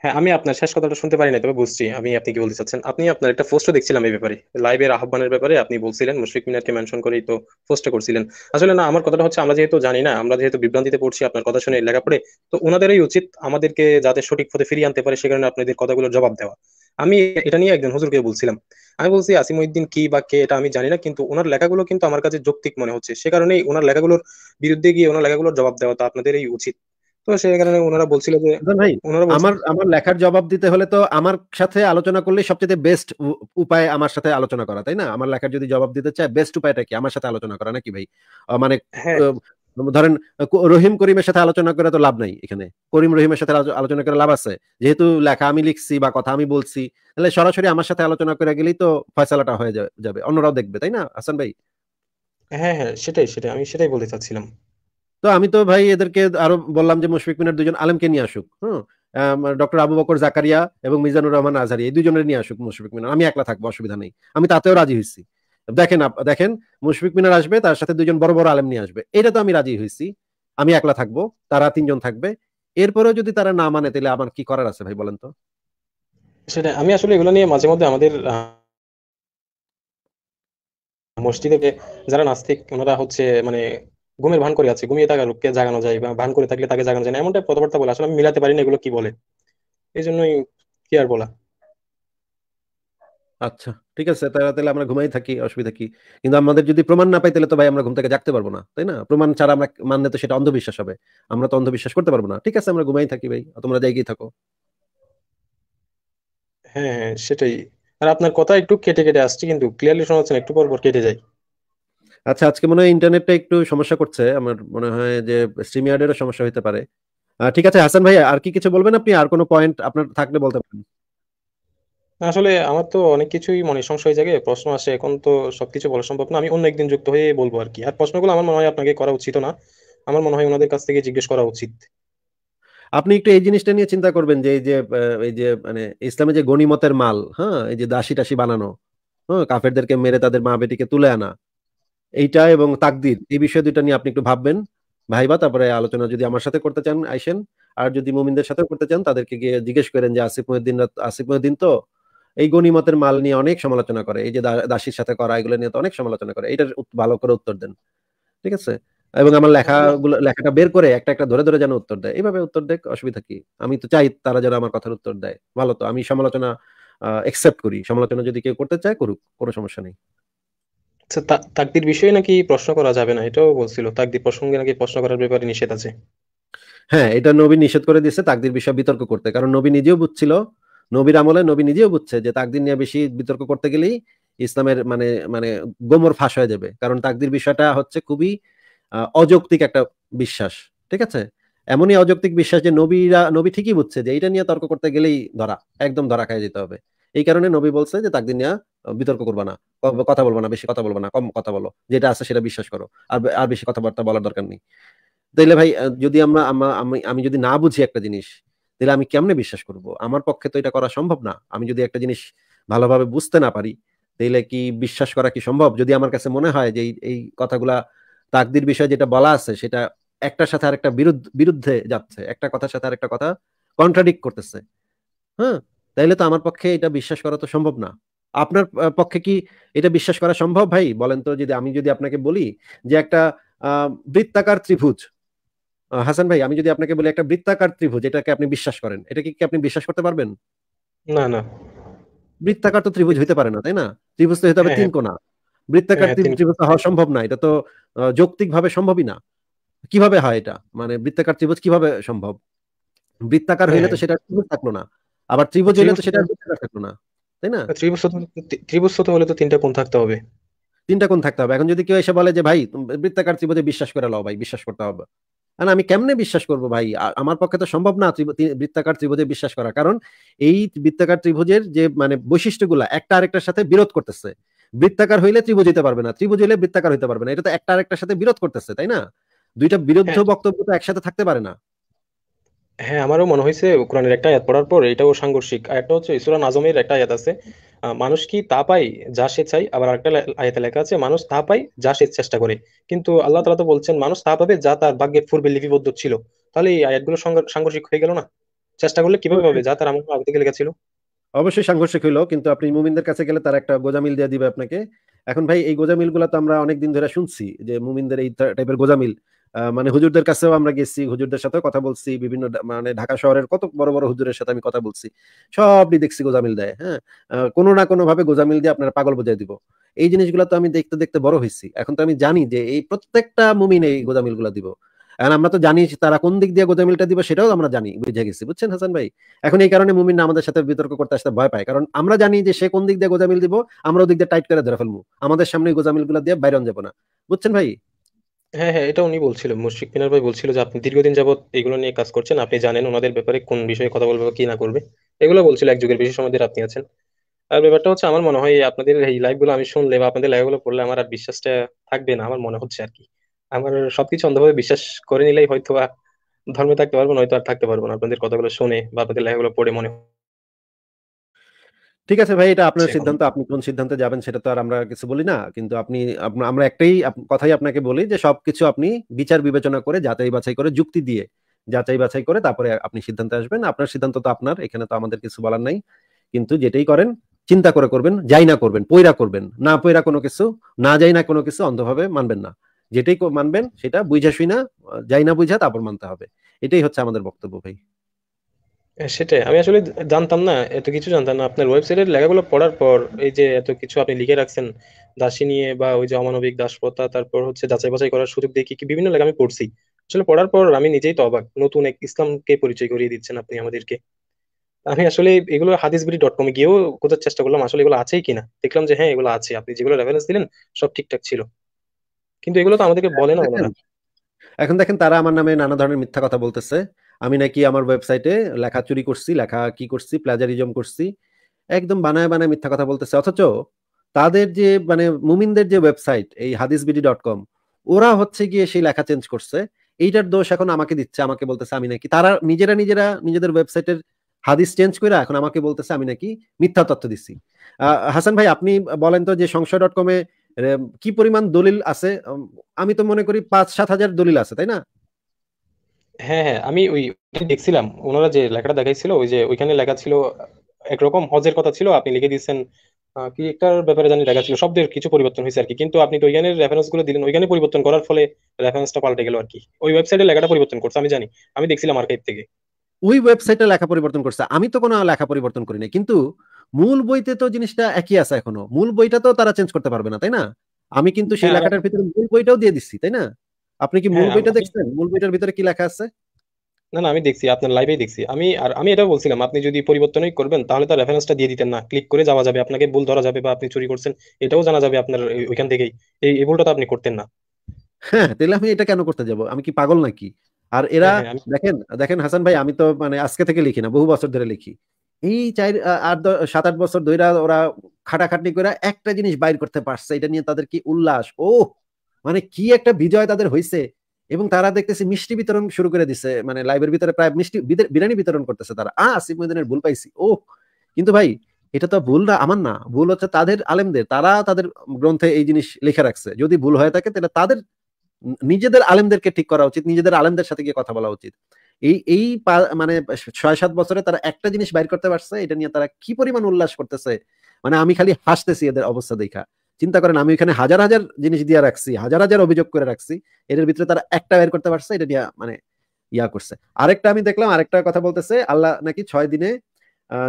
[SPEAKER 1] হ্যাঁ আমি আপনার শেষ কথাটা শুনতে পারি না তবে বুঝছি আমি আপনি কি বলতে চাচ্ছেন আপনি আপনার একটা পোস্ট দেখছিলাম এই ব্যাপারে লাইভের আহ্বানের ব্যাপারে আপনি বলছিলেন মুশফিক মিনারকে মেনশন করেই তো পোস্ট করছিলেন আসলে না আমার কথাটা হচ্ছে আমরা যেহেতু জানি না আমরা যেহেতু বিভ্রান্তিতে পড়ছি আপনার কথা শুনে লেখা পড়ে তো ওনাদেরই উচিত আমাদেরকে যাতে সঠিক পথে ফিরিয়ে আনতে পারে সে কারণে আপনাদের কথাগুলোর জবাব দেওয়া আমি এটা নিয়ে একজন হুজুরকে বলছিলাম আমি বলছি আসিম উদ্দিন কি বা কে এটা আমি জানি না কিন্তু ওনার লেখাগুলো কিন্তু আমার কাছে যৌক্তিক মনে হচ্ছে সে কারণেই ওনার লেখাগুলোর বিরুদ্ধে গিয়ে ওনার লেখাগুলোর জবাব দেওয়া তো আপনাদেরই
[SPEAKER 2] উচিত তো সেই কারণে ওনারা বলছিল যে আমার আমার লেখার জবাব দিতে হলে তো আমার সাথে আলোচনা করলে সবচেয়ে বেস্ট উপায় আমার সাথে আলোচনা করা তাই না আমার লেখার যদি জবাব দিতে চায় বেস্ট উপায়টা কি আমার সাথে আলোচনা করা নাকি ভাই মানে হ্যাঁ। ধরেন রহিম করিমের সাথে আলোচনা করে তো লাভ নাই এখানে করিম রহিমের সাথে আলোচনা করে লাভ আছে যেহেতু লেখা আমি লিখছি বা কথা আমি বলছি তাহলে সরাসরি আমার সাথে আলোচনা করে গেলেই তো ফয়সালাটা হয়ে যাবে অন্যরাও দেখবে তাই না হাসান ভাই হ্যাঁ হ্যাঁ সেটাই সেটাই আমি সেটাই বলতে চাচ্ছিলাম তো আমি তো ভাই এদেরকে আরো বললাম যে মুশফিক মিনার দুজন আলেমকে নিয়ে আসুক হ্যাঁ ডক্টর আবু বকর জাকারিয়া এবং মিজানুর রহমান আজহারি এই দুজনের নিয়ে আসুক মুশফিক মিনার আমি একলা থাকবো অসুবিধা নেই আমি তাতেও রাজি হয়েছি দেখেন দেখেন মুশফিক মিনার আসবে তার সাথে দুজন বড় বড় আলেম নিয়ে আসবে এটা তো আমি রাজি হয়েছি আমি একলা থাকবো তারা তিনজন থাকবে এরপরে যদি তারা না মানে তাহলে আমার কি করার আছে ভাই বলেন তো সেটা আমি আসলে এগুলো নিয়ে মাঝে মধ্যে আমাদের মসজিদে
[SPEAKER 1] যারা নাস্তিক ওনারা হচ্ছে মানে ঘুমের ভান করে আছে ঘুমিয়ে থাকা লোককে জাগানো যায় বা ভান করে থাকলে তাকে জাগানো যায় না এমনটা কথাবার্তা বলে আসলে আমি মিলাতে পারি না এগুলো কি বলে এই জন্যই কি আর বলা
[SPEAKER 2] আচ্ছা ঠিক আছে তাহলে আমরা ঘুমাই থাকি অসুবিধা কি কিন্তু আমাদের যদি প্রমাণ না পাই তাহলে তো ভাই আমরা ঘুম থেকে জাগতে পারবো না তাই না প্রমাণ ছাড়া আমরা মানলে তো সেটা অন্ধবিশ্বাস হবে আমরা তো অন্ধবিশ্বাস করতে পারবো না ঠিক আছে আমরা ঘুমাই থাকি ভাই তোমরা জায়গায় থাকো হ্যাঁ, হ্যাঁ সেটাই আর আপনার কথা একটু কেটে কেটে আসছে কিন্তু ক্লিয়ারলি শোনা যাচ্ছে না একটু পর পর কেটে যায় আচ্ছা আজকে মনে হয় ইন্টারনেটটা একটু সমস্যা করছে আমার মনে হয় যে স্ট্রিম ইয়ার্ডেরও সমস্যা হতে পারে ঠিক আছে হাসান ভাই আর কি কিছু বলবেন আপনি আর কোনো পয়েন্ট আপনার থাকলে বলতে পারেন
[SPEAKER 1] আসলে আমার তো অনেক কিছুই মনে সংশয় জাগে প্রশ্ন আসে এখন তো সবকিছু বলা সম্ভব না আমি অন্য একদিন যুক্ত হয়ে বলবো আর কি আর প্রশ্নগুলো আমার মনে হয় আপনাকে করা উচিত না আমার মনে হয় ওনাদের কাছ থেকে জিজ্ঞেস করা উচিত
[SPEAKER 2] আপনি একটু এই জিনিসটা নিয়ে চিন্তা করবেন যে এই যে এই যে মানে ইসলামে যে গনিমতের মাল হ্যাঁ এই যে দাসী টাসি বানানো হ্যাঁ কাফেরদেরকে মেরে তাদের মা বেটিকে তুলে আনা এইটা এবং তাকদির এই বিষয় দুটা নিয়ে আপনি একটু ভাববেন ভাইবা তারপরে আলোচনা যদি আমার সাথে করতে চান আইসেন আর যদি মুমিনদের সাথে করতে চান তাদেরকে গিয়ে জিজ্ঞেস করেন যে আসিফ মহিউদ্দিন আসিফ মহিউদ্দিন তো এই গণিমতের মাল নিয়ে অনেক সমালোচনা করে এই যে দাসীর সাথে করা এগুলো নিয়ে তো অনেক সমালোচনা করে এটার ভালো করে উত্তর দেন ঠিক আছে এবং আমার লেখাগুলো লেখাটা বের করে একটা একটা ধরে ধরে যেন উত্তর দেয় এইভাবে উত্তর দেয় অসুবিধা কি আমি তো চাই তারা যেন আমার কথার উত্তর দেয় ভালো তো আমি সমালোচনা একসেপ্ট করি সমালোচনা যদি কেউ করতে চায় করুক কোনো সমস্যা নেই আচ্ছা,
[SPEAKER 1] তাকদির বিষয়ে নাকি প্রশ্ন করা যাবে না এটাও বলছিল তাকদির প্রসঙ্গে নাকি প্রশ্ন করার ব্যাপারে নিষেধ আছে
[SPEAKER 2] হ্যাঁ এটা নবী নিষেধ করে দিয়েছে তাকদির বিষয়ে বিতর্ক করতে কারণ নবী নিজেও বুঝছিল নবীর আমলে নবী নিজেও বুঝছে যে তাকদির নিয়ে বেশি বিতর্ক করতে গেলেই ইসলামের মানে মানে গোমর ফাঁস হয়ে যাবে কারণ তাকদির বিষয়টা হচ্ছে খুবই অযৌক্তিক একটা বিশ্বাস ঠিক আছে এমনই অযৌক্তিক বিশ্বাস যে নবীরা নবী ঠিকই বুঝছে যে এটা নিয়ে তর্ক করতে গেলেই ধরা একদম ধরা খাই যেতে হবে এই কারণে নবী বলছে যে তাকদিন নিয়ে বিতর্ক করবা না কথা বলবো না বেশি কথা বলবো না কম কথা বলো যেটা আছে সেটা বিশ্বাস করো আর আর বেশি কথাবার্তা বলার দরকার নেই তাইলে ভাই যদি আমরা আমি আমি যদি না বুঝি একটা জিনিস তাহলে আমি কেমনে বিশ্বাস করব আমার পক্ষে তো এটা করা সম্ভব না আমি যদি একটা জিনিস ভালোভাবে বুঝতে না পারি তাইলে কি বিশ্বাস করা কি সম্ভব যদি আমার কাছে মনে হয় যে এই কথাগুলা তাকদির বিষয়ে যেটা বলা আছে সেটা একটার সাথে আরেকটা বিরুদ্ধে যাচ্ছে একটা কথার সাথে আরেকটা কথা কন্ট্রাডিক্ট করতেছে হ্যাঁ তাইলে তো আমার পক্ষে এটা বিশ্বাস করা তো সম্ভব না আপনার পক্ষে কি এটা বিশ্বাস করা সম্ভব ভাই বলেন তো যদি আমি যদি আপনাকে বলি যে একটা বৃত্তাকার ত্রিভুজ হাসান ভাই আমি যদি আপনাকে বলি একটা বৃত্তাকার ত্রিভুজ এটাকে আপনি বিশ্বাস করেন এটা কি আপনি বিশ্বাস করতে পারবেন না না বৃত্তাকার তো ত্রিভুজ হইতে পারে না তাই না ত্রিভুজ তো হইতে হবে হ্যাঁ, তিন হ্যাঁ। কোনা বৃত্তাকার হ্যাঁ, ত্রিভুজ হওয়া সম্ভব না এটা তো যৌক্তিক ভাবে সম্ভবই না কিভাবে হয় এটা মানে বৃত্তাকার ত্রিভুজ কিভাবে সম্ভব বৃত্তাকার হইলে তো সেটা ত্রিভুজ থাকলো না আবার ত্রিভুজ হলে তো সেটা হ্যাঁ। থাকলো না তাই না ত্রিভুজ ত্রিভুজ হলে তো তিনটা কোণ থাকতে হবে তিনটা কোণ থাকতে হবে এখন যদি কেউ এসে বলে যে ভাই বৃত্তাকার ত্রিভুজে বিশ্বাস করে লও ভাই বিশ্বাস করতে হবে কারণ আমি কেমনে বিশ্বাস করব ভাই আমার পক্ষে তো সম্ভব না বৃত্তাকার ত্রিভুজে বিশ্বাস করা কারণ এই বৃত্তাকার ত্রিভুজের যে মানে বৈশিষ্ট্যগুলা একটা আরেকটার সাথে বিরোধ করতেছে বৃত্তাকার হইলে ত্রিভুজ হইতে পারবে না ত্রিভুজ হইলে বৃত্তাকার হইতে পারবে না এটা তো একটা আরেকটার সাথে বিরোধ করতেছে তাই না দুইটা বিরুদ্ধ হ্যাঁ। বক্তব্য তো একসাথে থাকতে পারে না হ্যাঁ আমারও মনে হয়েছে কোরআনের একটা আয়াত পড়ার পর এটাও সাংঘর্ষিক একটা হচ্ছে ইসুরান
[SPEAKER 1] আজমের একটা আয়াত আছে মানুষ কি তা পায় যা সে চাই আবার আরেকটা আয়াতে লেখা আছে মানুষ তা পায় যা সে চেষ্টা করে কিন্তু আল্লাহ তালা তো বলছেন মানুষ তা পাবে যা তার ভাগ্যে পূর্বে লিপিবদ্ধ ছিল তাহলে এই আয়াতগুলো সাংঘর্ষিক হয়ে গেল না চেষ্টা করলে কিভাবে পাবে যা তার আমার আগে থেকে লেখা ছিল
[SPEAKER 2] অবশ্যই সাংঘর্ষিক হইলো কিন্তু আপনি মুমিনদের কাছে গেলে তার একটা গোজামিল দিয়ে দিবে আপনাকে এখন ভাই এই গোজামিল গুলা তো আমরা অনেকদিন ধরে শুনছি যে মুমিনদের এই টাইপের গোজামিল মানে হুজুরদের কাছেও আমরা গেছি হুজুরদের সাথেও কথা বলছি বিভিন্ন মানে ঢাকা শহরের কত বড় বড় হুজুরের সাথে আমি কথা বলছি সবই দেখছি গোজামিল দেয় হ্যাঁ কোনো না কোনো ভাবে গোজামিল দিয়ে আপনারা পাগল বোঝাই দিব এই জিনিসগুলো তো আমি দেখতে দেখতে বড় হয়েছি এখন তো আমি জানি যে এই প্রত্যেকটা মুমিন এই গোজামিল গুলা দিব এখন আমরা তো জানি তারা কোন দিক দিয়ে গোজামিলটা দিব সেটাও আমরা জানি বুঝে গেছি বুঝছেন হাসান ভাই এখন এই কারণে মুমিন আমাদের সাথে বিতর্ক করতে আসতে ভয় পায় কারণ আমরা জানি যে সে কোন দিক দিয়ে গোজামিল দিব আমরা ওদিক দিয়ে টাইট করে ধরে ফেলবো আমাদের সামনে গোজামিল গুলা দিয়ে বাইরন যাবো না বুঝছেন ভাই
[SPEAKER 1] হ্যাঁ, হ্যাঁ, এটা উনি বলছিল। মুশফিক মিনার ভাই বলছিল যে, "আপনি দীর্ঘদিন যাবত এগুলো নিয়ে কাজ করছেন। আপনি জানেন ওনাদের ব্যাপারে কোন বিষয়ে কথা বলবে বা কি না করবে।" এগুলো বলছিল এক যুগের বেশি সময় আপনি আছেন। আর ব্যাপারটা হচ্ছে আমার মনে হয় আপনাদের এই লাইভগুলো গুলো আমি শুনলে বা আপনাদের লাইভগুলো পড়লে আমার আর বিশ্বাসটা থাকবে না আমার মনে হচ্ছে আর কি আমার সবকিছু অন্ধভাবে বিশ্বাস করে নিলেই হয়তো বা ধর্মে থাকতে পারবো নয়তো আর থাকতে পারবো না। আপনাদের কথাগুলো শুনে বা আপনাদের লাইভগুলো পড়ে মনে হয়
[SPEAKER 2] ঠিক আছে ভাই এটা আপনার সিদ্ধান্ত আপনি কোন সিদ্ধান্তে যাবেন সেটা তো আর আমরা কিছু বলি না কিন্তু আপনি আমরা একটাই কথাই আপনাকে বলি যে সবকিছু আপনি বিচার বিবেচনা করে যাচাই বাছাই করে যুক্তি দিয়ে যাচাই বাছাই করে তারপরে আপনি সিদ্ধান্তে আসবেন আপনার সিদ্ধান্ত তো আপনার এখানে তো আমাদের কিছু বলার নাই কিন্তু যেটাই করেন চিন্তা করে করবেন যাই না করবেন পয়রা করবেন না পয়রা কোনো কিছু না যাই না কোনো কিছু অন্ধভাবে মানবেন না যেটাই মানবেন সেটা বুঝা শুই না যাই না বুঝা তারপর মানতে হবে এটাই হচ্ছে আমাদের বক্তব্য ভাই
[SPEAKER 1] সেটাই আমি আসলে জানতাম না এত কিছু জানতাম না আপনার ওয়েবসাইটের লেখাগুলো পড়ার পর এই যে এত কিছু আপনি লিখে রাখছেন দাসী নিয়ে বা ওই যে অমানবিক দাসপ্রথা তারপর হচ্ছে যাচাই বাছাই করার সুযোগ দিয়ে কি বিভিন্ন লেখা আমি পড়ছি আসলে পড়ার পর আমি নিজেই তো অবাক নতুন এক ইসলামকে পরিচয় করিয়ে দিচ্ছেন আপনি আমাদেরকে আমি আসলে এগুলো হাদিসবিড়ি ডট কমে গিয়েও খোঁজার চেষ্টা করলাম আসলে এগুলো আছেই কিনা দেখলাম যে হ্যাঁ এগুলো আছে আপনি যেগুলো রেফারেন্স দিলেন সব ঠিকঠাক ছিল
[SPEAKER 2] কিন্তু এগুলো তো আমাদেরকে বলে না ওনারা এখন দেখেন তারা আমার নামে নানা ধরনের মিথ্যা কথা বলতেছে আমি নাকি আমার ওয়েবসাইটে লেখা চুরি করছি লেখা কি করছি প্লাজারিজম করছি একদম বানায় বানায় মিথ্যা কথা বলতেছে অথচ তাদের যে মানে মুমিনদের যে ওয়েবসাইট এই হাদিস বিডি ডট কম ওরা হচ্ছে গিয়ে সেই লেখা চেঞ্জ করছে এইটার দোষ এখন আমাকে দিচ্ছে আমাকে বলতেছে আমি নাকি তারা নিজেরা নিজেরা নিজেদের ওয়েবসাইটের হাদিস চেঞ্জ করে এখন আমাকে বলতেছে আমি নাকি মিথ্যা তথ্য দিচ্ছি হাসান ভাই আপনি বলেন তো যে সংশয় ডট কমে কি পরিমাণ দলিল আছে আমি তো মনে করি পাঁচ সাত হাজার দলিল আছে তাই না
[SPEAKER 1] হ্যাঁ হ্যাঁ আমি ওই দেখছিলাম ওনারা যে লেখাটা দেখাইছিল ওই যে ওইখানে লেখা ছিল একরকম হজের কথা ছিল আপনি লিখে দিচ্ছেন কি একটার ব্যাপারে জানি লেখা ছিল শব্দের কিছু পরিবর্তন হয়েছে আর কি কিন্তু আপনি তো ওইখানে রেফারেন্স গুলো দিলেন ওইখানে পরিবর্তন করার ফলে রেফারেন্সটা পাল্টে গেল আর কি ওই ওয়েবসাইটে লেখাটা পরিবর্তন করছে আমি জানি আমি দেখছিলাম আর্কাইভ থেকে
[SPEAKER 2] ওই ওয়েবসাইটে লেখা পরিবর্তন করছে আমি তো কোনো লেখা পরিবর্তন করিনি কিন্তু মূল বইতে তো জিনিসটা একই আছে এখনো মূল বইটা তো তারা চেঞ্জ করতে পারবে না তাই না আমি কিন্তু সেই হ্যাঁ, হ্যাঁ। লেখাটার ভিতরে মূল বইটাও দিয়ে দিচ্ছি তাই না আপনি কি মূল হ্যাঁ, বইটা দেখছেন মূল বইটার ভিতরে কি লেখা আছে
[SPEAKER 1] না না আমি দেখছি আপনার লাইভেই দেখছি আমি আর আমি এটা বলছিলাম আপনি যদি পরিবর্তনই করবেন তাহলে তার রেফারেন্সটা দিয়ে দিতেন না ক্লিক করে যাওয়া যাবে আপনাকে ভুল ধরা যাবে বা আপনি চুরি করছেন এটাও জানা যাবে আপনার ওইখান থেকেই এই ভুলটা
[SPEAKER 2] তো আপনি করতেন না হ্যাঁ তাহলে আমি এটা কেন করতে যাব আমি কি পাগল নাকি আর এরা হ্যাঁ, হ্যাঁ, দেখেন দেখেন হাসান ভাই আমি তো মানে আজকে থেকে লিখি না বহু বছর ধরে লিখি এই চার আট সাত আট বছর ধরে ওরা খাটাখাটনি করে একটা জিনিস বাইর করতে পারছে এটা নিয়ে তাদের কি উল্লাস ও মানে কি একটা বিজয় তাদের হয়েছে এবং তারা দেখতেছে মিষ্টি বিতরণ শুরু করে দিছে মানে লাইভের ভিতরে প্রায় মিষ্টি বিরিয়ানি বিতরণ করতেছে তারা আহ আসিফ মহিদিনের ভুল পাইছি ও কিন্তু ভাই এটা তো ভুল না আমার না ভুল হচ্ছে তাদের আলেমদের তারা তাদের গ্রন্থে এই জিনিস লিখে রাখছে যদি ভুল হয়ে থাকে তাহলে তাদের নিজেদের আলেমদেরকে ঠিক করা উচিত নিজেদের আলেমদের সাথে গিয়ে কথা বলা উচিত এই এই মানে ছয় সাত বছরে তারা একটা জিনিস বাইর করতে পারছে এটা নিয়ে তারা কি পরিমাণ উল্লাস করতেছে মানে আমি খালি হাসতেছি এদের অবস্থা দেখা চিন্তা করেন আমি এখানে হাজার হাজার জিনিস দিয়ে রাখছি হাজার হাজার অভিযোগ করে রাখছি এটার ভিতরে তারা একটা বের করতে পারছে এটা দিয়া মানে ইয়া করছে আরেকটা আমি দেখলাম আরেকটা কথা বলতেছে আল্লাহ নাকি ছয় দিনে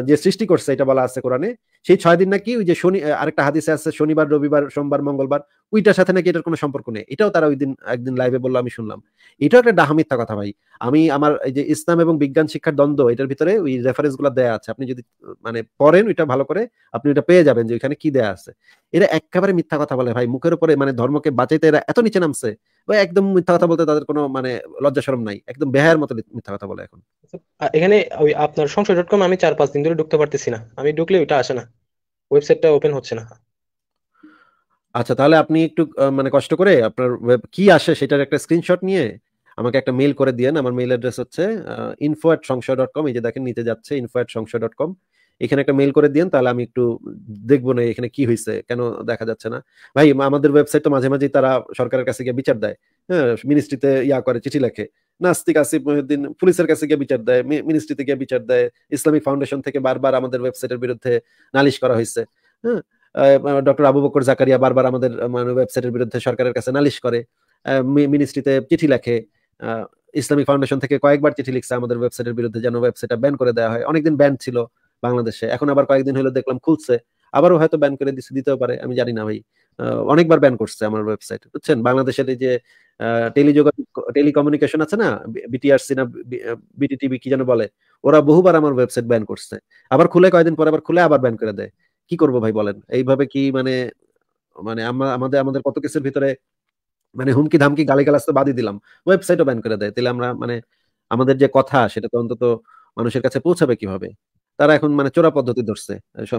[SPEAKER 2] যে সৃষ্টি করছে এটা বলা আছে কোরআনে সেই ছয় দিন নাকি ওই যে শনি আরেকটা হাদিসে আছে শনিবার রবিবার সোমবার মঙ্গলবার ওইটার সাথে নাকি এটার কোনো সম্পর্ক নেই এটাও তারা ওই দিন একদিন লাইভে বললো আমি শুনলাম এটাও একটা ডাহামিথ্যা কথা ভাই আমি আমার এই যে ইসলাম এবং বিজ্ঞান শিক্ষার দ্বন্দ্ব এটার ভিতরে ওই রেফারেন্স গুলো দেয়া আছে আপনি যদি মানে পড়েন ওইটা ভালো করে আপনি ওইটা পেয়ে যাবেন যে ওইখানে কি দেয়া আছে এরা একেবারে মিথ্যা কথা বলে ভাই মুখের উপরে মানে ধর্মকে বাঁচাইতে এরা এত নিচে নামছে বা একদম মিথ্যা কথা বলতে তাদের কোনো মানে লজ্জা সরম নাই একদম বেহার মতো মিথ্যা কথা বলে এখন আচ্ছা, এখানে ওই আপনার সংশয় ডট কম আমি চার পাঁচ দিন ধরে ঢুকতে পারতেছি না আমি ঢুকলে ওইটা
[SPEAKER 1] আসে না ওয়েবসাইটটা ওপেন হচ্ছে না
[SPEAKER 2] আচ্ছা তাহলে আপনি একটু মানে কষ্ট করে আপনার কি আসে সেটার একটা স্ক্রিনশট নিয়ে আমাকে একটা মেইল করে দিয়েন আমার মেইল অ্যাড্রেস হচ্ছে ইনফো সংশয় ডট কম এই যে দেখেন নিতে যাচ্ছে ইনফো সংশয় ডট কম এখানে একটা মেল করে দিন তাহলে আমি একটু দেখবো না এখানে কি হয়েছে কেন দেখা যাচ্ছে না ভাই আমাদের ওয়েবসাইট তো মাঝে মাঝেই তারা সরকারের কাছে গিয়ে বিচার দেয় হ্যাঁ মিনিস্ট্রিতে ইয়া করে চিঠি লেখে নাস্তিক আসিফ মহিউদ্দিন পুলিশের কাছে গিয়ে বিচার দেয় মিনিস্ট্রিতে গিয়ে বিচার দেয় ইসলামিক ফাউন্ডেশন থেকে বারবার আমাদের ওয়েবসাইটের বিরুদ্ধে নালিশ করা হয়েছে হ্যাঁ ডক্টর আবু বকর জাকারিয়া বারবার আমাদের ওয়েবসাইটের মানে, বিরুদ্ধে সরকারের কাছে নালিশ করে মিনিস্ট্রিতে চিঠি লেখে ইসলামিক ফাউন্ডেশন থেকে কয়েকবার চিঠি লিখছে আমাদের ওয়েবসাইটের বিরুদ্ধে যেন ওয়েবসাইটটা ব্যান করে দেওয়া হয় অনেকদিন ব্যান ছিল বাংলাদেশে এখন আবার কয়েকদিন হলো দেখলাম খুলছে আবারও হয়তো ব্যান করে দিচ্ছে দিতেও পারে আমি জানি না ভাই অনেকবার ব্যান করছে আমার ওয়েবসাইট বুঝছেন বাংলাদেশের যে টেলিকমিউনিকেশন আছে না বিটিআরসি না বিটিটিভি কি যেন বলে ওরা বহুবার আমার ওয়েবসাইট ব্যান করছে আবার খুলে কয়েকদিন পরে আবার খুলে আবার ব্যান করে দেয় কি ভাই বলেন এইভাবে কি মানে মানে আমাদের আমাদের কত কিছুর ভিতরে মানে হুমকি ধামকি গালিগালাজ তো বাদি দিলাম ওয়েবসাইটও ব্যান করে দেয় তাহলে আমরা মানে আমাদের যে কথা সেটা তো অন্তত মানুষের কাছে পৌঁছাবে কিভাবে তারা এখন মানে চোরা পদ্ধতি ধরছে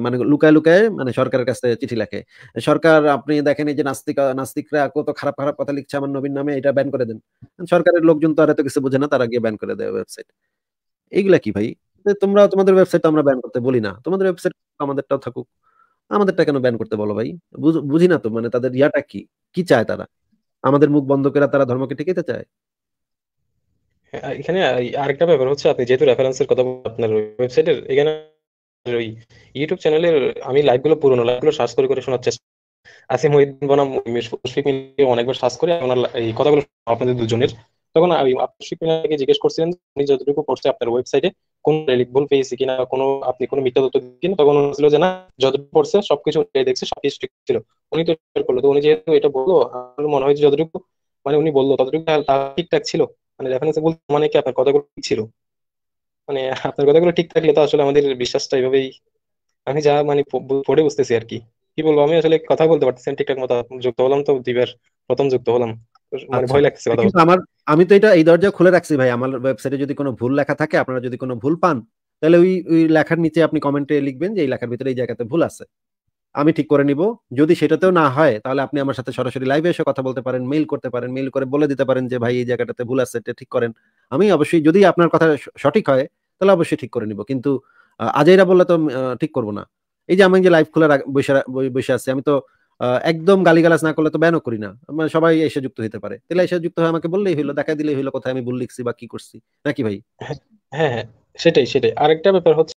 [SPEAKER 2] মানে লুকায় লুকায় মানে সরকারের কাছে চিঠি লেখে সরকার আপনি দেখেন এই যে নাস্তিক নাস্তিকরা কত খারাপ খারাপ কথা লিখছে আমার নবীন নামে এটা ব্যান করে দেন সরকারের লোকজন তো আর এত কিছু বোঝে না তারা গিয়ে ব্যান করে দেয় ওয়েবসাইট এইগুলা কি ভাই তোমরা তোমাদের ওয়েবসাইট আমরা ব্যান করতে বলি না তোমাদের ওয়েবসাইট আমাদেরটাও থাকুক আমাদেরটা কেন ব্যান করতে বলো ভাই বুঝি না তো মানে তাদের ইয়াটা কি কি চায় তারা আমাদের মুখ বন্ধ করে তারা ধর্মকে টিকাইতে চায়
[SPEAKER 1] এখানে আরেকটা ব্যাপার হচ্ছে আপনি যেহেতু রেফারেন্সের কথা আপনার ওয়েবসাইটের এখানে ওই ইউটিউব চ্যানেলের আমি লাইভগুলো পুরনো লাইভগুলো সার্চ করে করে শোনার চেষ্টা আসিম মহিউদ্দিন বনাম মুশফিক মিলে অনেকবার সার্চ করে আপনার এই কথাগুলো আপনাদের দুজনের তখন আমি মুশফিক মিলাকে জিজ্ঞেস করছিলেন উনি যতটুকু পড়ছে আপনার ওয়েবসাইটে কোন রেলিক বল পেয়েছি কিনা কোনো আপনি কোনো মিথ্যা তথ্য কিনা তখন ছিল যে না যতটুকু পড়ছে সবকিছু দেখছে সবকিছু ঠিক ছিল উনি তো করলো তো উনি যেহেতু এটা বললো আমার মনে হয় যে যতটুকু মানে উনি বললো ততটুকু ঠিকঠাক ছিল মানে রেফারেন্সে বলতে মানে কি আপনার কথাগুলো ঠিক ছিল মানে আপনার কথাগুলো ঠিক থাকলে তো আসলে আমাদের বিশ্বাসটা এভাবেই আমি যা মানে পড়ে বুঝতেছি আর কি কি বলবো আমি আসলে কথা বলতে পারতেছি ঠিকঠাক মতো যুক্ত হলাম তো দ্বীপের প্রথম যুক্ত হলাম মানে আচ্ছা। ভয় লাগছে কথা
[SPEAKER 2] আমার আমি তো এটা এই দরজা খুলে রাখছি ভাই আমার ওয়েবসাইটে যদি কোনো ভুল লেখা থাকে আপনারা যদি কোনো ভুল পান তাহলে ওই ওই লেখার নিচে আপনি কমেন্টে লিখবেন যে এই লেখার ভিতরে এই জায়গাতে ভুল আছে আমি ঠিক করে নিব যদি সেটাতেও না হয় তাহলে আপনি আমার সাথে সরাসরি লাইভে এসে কথা বলতে পারেন মেইল করতে পারেন মেইল করে বলে দিতে পারেন যে ভাই এই জায়গাটাতে ভুল আছে এটা ঠিক করেন আমি অবশ্যই যদি আপনার কথা সঠিক হয় তাহলে অবশ্যই ঠিক করে নিব কিন্তু আজাইরা বললে তো ঠিক করব না এই যে আমি যে লাইভ খোলা বসে বসে আছি আমি তো একদম গালিগালাজ না করলে তো ব্যানও করি না মানে সবাই এসে যুক্ত হতে পারে তাহলে এসে যুক্ত হয়ে আমাকে বললেই হইলো দেখা দিলেই হইলো কোথায় আমি ভুল লিখছি বা কি করছি নাকি ভাই হ্যাঁ হ্যাঁ, হ্যাঁ সেটাই সেটাই আরেকটা ব্যাপার হচ্ছে